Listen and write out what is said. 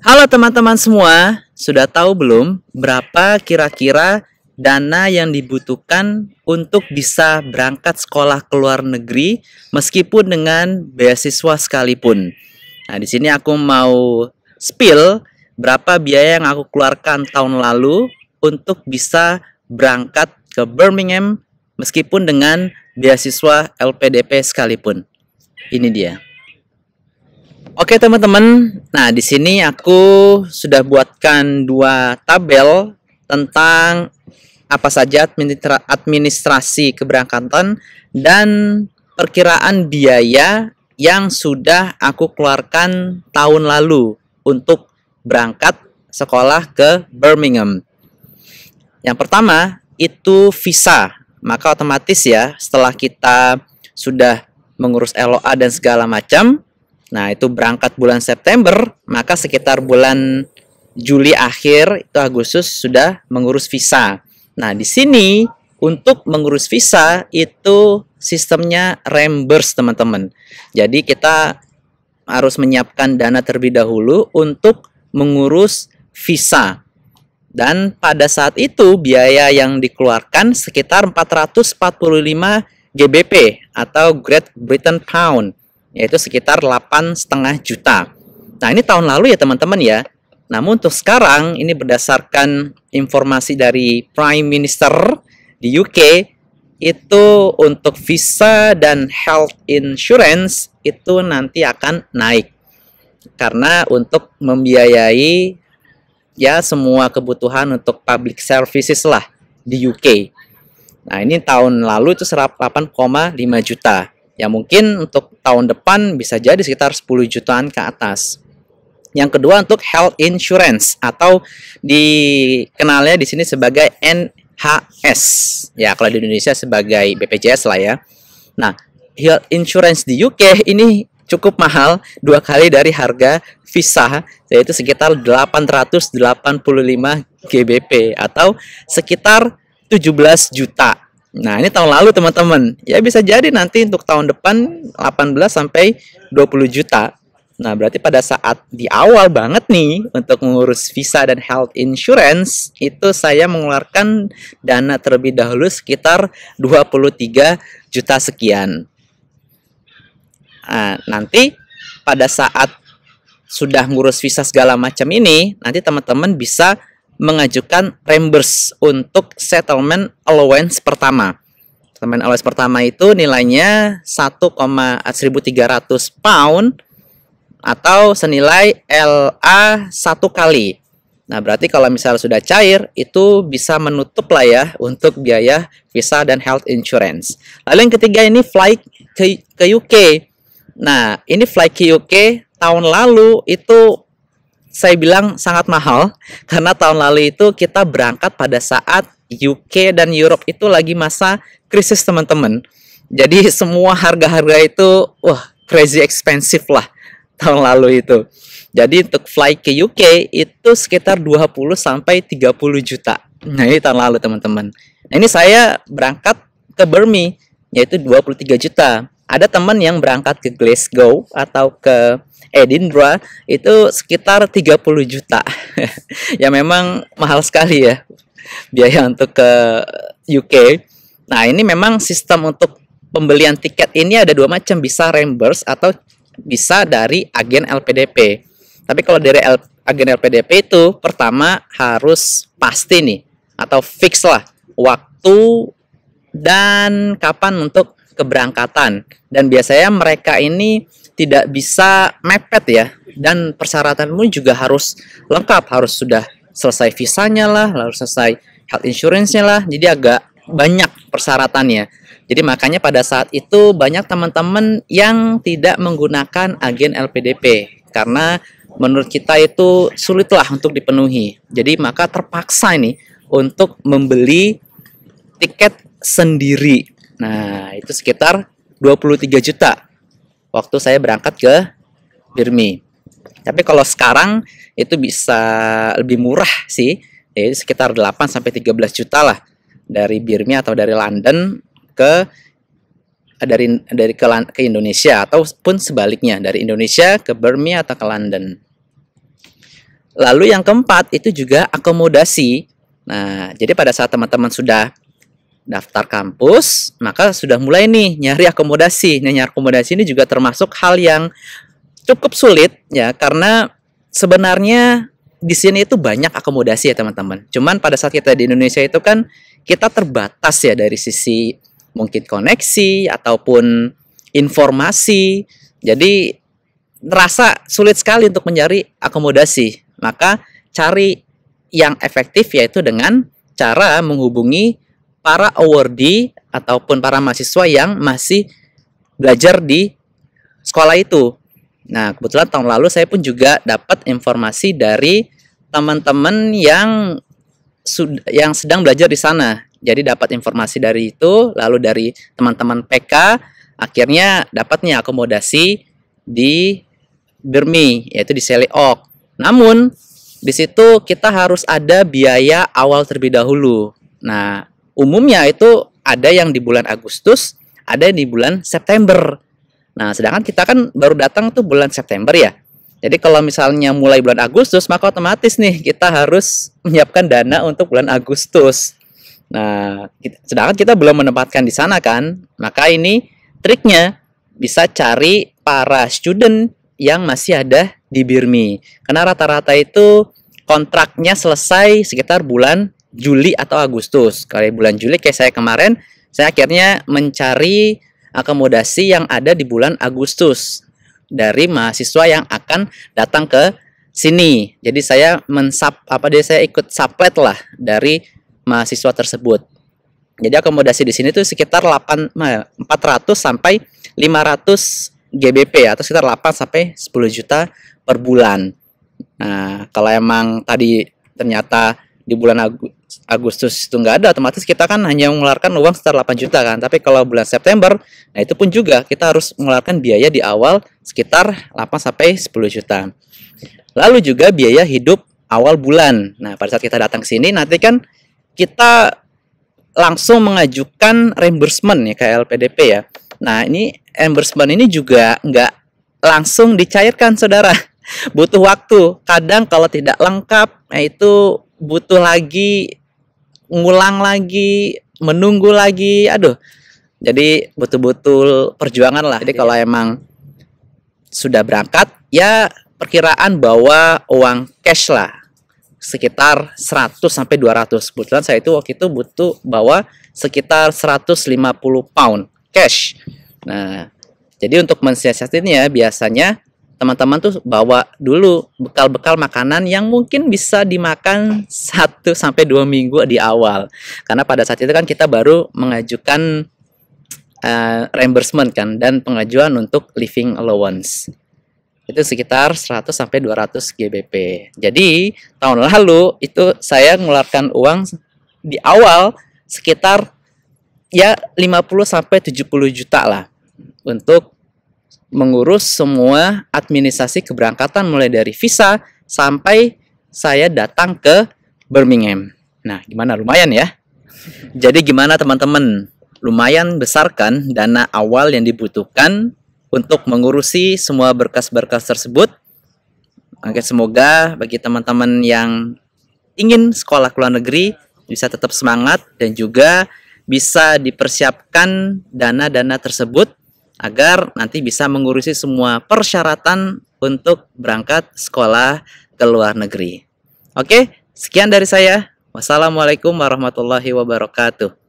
Halo teman-teman semua, sudah tahu belum berapa kira-kira dana yang dibutuhkan untuk bisa berangkat sekolah ke luar negeri meskipun dengan beasiswa sekalipun. Nah, di sini aku mau spill berapa biaya yang aku keluarkan tahun lalu untuk bisa berangkat ke Birmingham meskipun dengan beasiswa LPDP sekalipun. Ini dia. Oke teman-teman, nah di sini aku sudah buatkan dua tabel tentang apa saja administrasi keberangkatan dan perkiraan biaya yang sudah aku keluarkan tahun lalu untuk berangkat sekolah ke Birmingham. Yang pertama itu visa, maka otomatis ya setelah kita sudah mengurus LOA dan segala macam, Nah, itu berangkat bulan September, maka sekitar bulan Juli akhir itu Agustus sudah mengurus visa. Nah, di sini untuk mengurus visa itu sistemnya reimburse, teman-teman. Jadi kita harus menyiapkan dana terlebih dahulu untuk mengurus visa. Dan pada saat itu biaya yang dikeluarkan sekitar 445 GBP atau Great Britain Pound yaitu sekitar 8,5 juta. Nah, ini tahun lalu ya teman-teman ya. Namun untuk sekarang ini berdasarkan informasi dari Prime Minister di UK itu untuk visa dan health insurance itu nanti akan naik karena untuk membiayai ya semua kebutuhan untuk public services lah di UK. Nah, ini tahun lalu itu 8,5 juta. Ya mungkin untuk tahun depan bisa jadi sekitar 10 jutaan ke atas. Yang kedua untuk health insurance atau dikenalnya di sini sebagai NHS. Ya, kalau di Indonesia sebagai BPJS lah ya. Nah, health insurance di UK ini cukup mahal, dua kali dari harga visa, yaitu sekitar 885 GBP atau sekitar 17 juta Nah, ini tahun lalu teman-teman. Ya bisa jadi nanti untuk tahun depan 18 sampai 20 juta. Nah, berarti pada saat di awal banget nih untuk mengurus visa dan health insurance itu saya mengeluarkan dana terlebih dahulu sekitar 23 juta sekian. Nah, nanti pada saat sudah ngurus visa segala macam ini, nanti teman-teman bisa mengajukan reimburse untuk settlement allowance pertama. Settlement allowance pertama itu nilainya 1,1300 pound atau senilai LA satu kali. Nah, berarti kalau misalnya sudah cair, itu bisa menutup lah ya untuk biaya visa dan health insurance. Lalu yang ketiga ini flight ke, ke UK. Nah, ini flight ke UK tahun lalu itu saya bilang sangat mahal karena tahun lalu itu kita berangkat pada saat UK dan Europe itu lagi masa krisis teman-teman. Jadi semua harga-harga itu wah crazy expensive lah tahun lalu itu. Jadi untuk fly ke UK itu sekitar 20 sampai 30 juta. Nah, ini tahun lalu teman-teman. Nah, ini saya berangkat ke Burmi yaitu 23 juta. Ada teman yang berangkat ke Glasgow atau ke Edinburgh itu sekitar 30 juta. ya memang mahal sekali ya biaya untuk ke UK. Nah, ini memang sistem untuk pembelian tiket ini ada dua macam, bisa reimburse atau bisa dari agen LPDP. Tapi kalau dari L, agen LPDP itu pertama harus pasti nih atau fix lah waktu dan kapan untuk keberangkatan. Dan biasanya mereka ini tidak bisa mepet ya dan persyaratanmu juga harus lengkap harus sudah selesai visanya lah harus selesai health insurance-nya lah jadi agak banyak persyaratannya jadi makanya pada saat itu banyak teman-teman yang tidak menggunakan agen LPDP karena menurut kita itu sulitlah untuk dipenuhi jadi maka terpaksa nih untuk membeli tiket sendiri nah itu sekitar 23 juta waktu saya berangkat ke Birmi. Tapi kalau sekarang itu bisa lebih murah sih, jadi ya, sekitar 8 sampai 13 juta lah dari Birmi atau dari London ke eh, dari dari ke, ke Indonesia ataupun sebaliknya dari Indonesia ke Birmi atau ke London. Lalu yang keempat itu juga akomodasi. Nah, jadi pada saat teman-teman sudah daftar kampus, maka sudah mulai nih nyari akomodasi. Nah, nyari akomodasi ini juga termasuk hal yang cukup sulit ya karena sebenarnya di sini itu banyak akomodasi ya teman-teman. Cuman pada saat kita di Indonesia itu kan kita terbatas ya dari sisi mungkin koneksi ataupun informasi. Jadi terasa sulit sekali untuk mencari akomodasi. Maka cari yang efektif yaitu dengan cara menghubungi para awardee ataupun para mahasiswa yang masih belajar di sekolah itu. Nah, kebetulan tahun lalu saya pun juga dapat informasi dari teman-teman yang yang sedang belajar di sana. Jadi dapat informasi dari itu, lalu dari teman-teman PK akhirnya dapatnya akomodasi di Bermi yaitu di Seleok. Namun di situ kita harus ada biaya awal terlebih dahulu. Nah, umumnya itu ada yang di bulan Agustus, ada yang di bulan September. Nah, sedangkan kita kan baru datang tuh bulan September ya. Jadi kalau misalnya mulai bulan Agustus, maka otomatis nih kita harus menyiapkan dana untuk bulan Agustus. Nah, kita, sedangkan kita belum menempatkan di sana kan, maka ini triknya bisa cari para student yang masih ada di Birmi. Karena rata-rata itu kontraknya selesai sekitar bulan Juli atau Agustus. Kalau bulan Juli kayak saya kemarin, saya akhirnya mencari akomodasi yang ada di bulan Agustus dari mahasiswa yang akan datang ke sini. Jadi saya mensap apa dia saya ikut saplet lah dari mahasiswa tersebut. Jadi akomodasi di sini tuh sekitar 8 400 sampai 500 GBP ya, atau sekitar 8 sampai 10 juta per bulan. Nah, kalau emang tadi ternyata di bulan Agu Agustus itu nggak ada, otomatis kita kan hanya mengeluarkan uang sekitar 8 juta kan. Tapi kalau bulan September, nah itu pun juga kita harus mengeluarkan biaya di awal sekitar 8 sampai 10 juta. Lalu juga biaya hidup awal bulan. Nah, pada saat kita datang ke sini nanti kan kita langsung mengajukan reimbursement ya ke LPDP ya. Nah, ini reimbursement ini juga nggak langsung dicairkan saudara. Butuh waktu. Kadang kalau tidak lengkap, nah itu butuh lagi ngulang lagi, menunggu lagi. Aduh. Jadi betul-betul perjuangan lah. Jadi iya. kalau emang sudah berangkat ya perkiraan bawa uang cash lah sekitar 100 sampai 200. Kebetulan saya itu waktu itu butuh bawa sekitar 150 pound cash. Nah, jadi untuk mensiasatinya biasanya teman-teman tuh bawa dulu bekal-bekal makanan yang mungkin bisa dimakan 1 sampai 2 minggu di awal. Karena pada saat itu kan kita baru mengajukan uh, reimbursement kan dan pengajuan untuk living allowance. Itu sekitar 100 sampai 200 GBP. Jadi, tahun lalu itu saya mengeluarkan uang di awal sekitar ya 50 sampai 70 juta lah untuk mengurus semua administrasi keberangkatan mulai dari visa sampai saya datang ke Birmingham. Nah, gimana lumayan ya? Jadi gimana teman-teman? Lumayan besar kan dana awal yang dibutuhkan untuk mengurusi semua berkas-berkas tersebut. Oke, semoga bagi teman-teman yang ingin sekolah ke luar negeri bisa tetap semangat dan juga bisa dipersiapkan dana-dana tersebut agar nanti bisa mengurusi semua persyaratan untuk berangkat sekolah ke luar negeri. Oke, sekian dari saya. Wassalamualaikum warahmatullahi wabarakatuh.